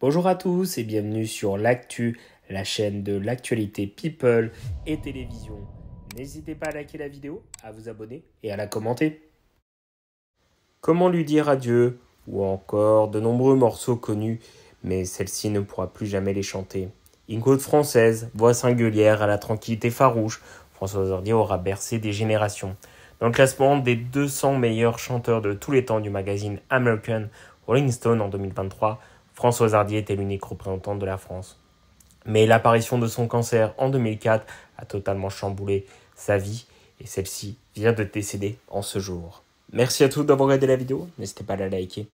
Bonjour à tous et bienvenue sur l'actu, la chaîne de l'actualité people et télévision. N'hésitez pas à liker la vidéo, à vous abonner et à la commenter. Comment lui dire adieu ou encore de nombreux morceaux connus, mais celle-ci ne pourra plus jamais les chanter. Une française, voix singulière à la tranquillité farouche, François Zordier aura bercé des générations. Dans le classement des 200 meilleurs chanteurs de tous les temps du magazine American Rolling Stone en 2023, François Hardy était l'unique représentant de la France. Mais l'apparition de son cancer en 2004 a totalement chamboulé sa vie et celle-ci vient de décéder en ce jour. Merci à tous d'avoir regardé la vidéo, n'hésitez pas à la liker.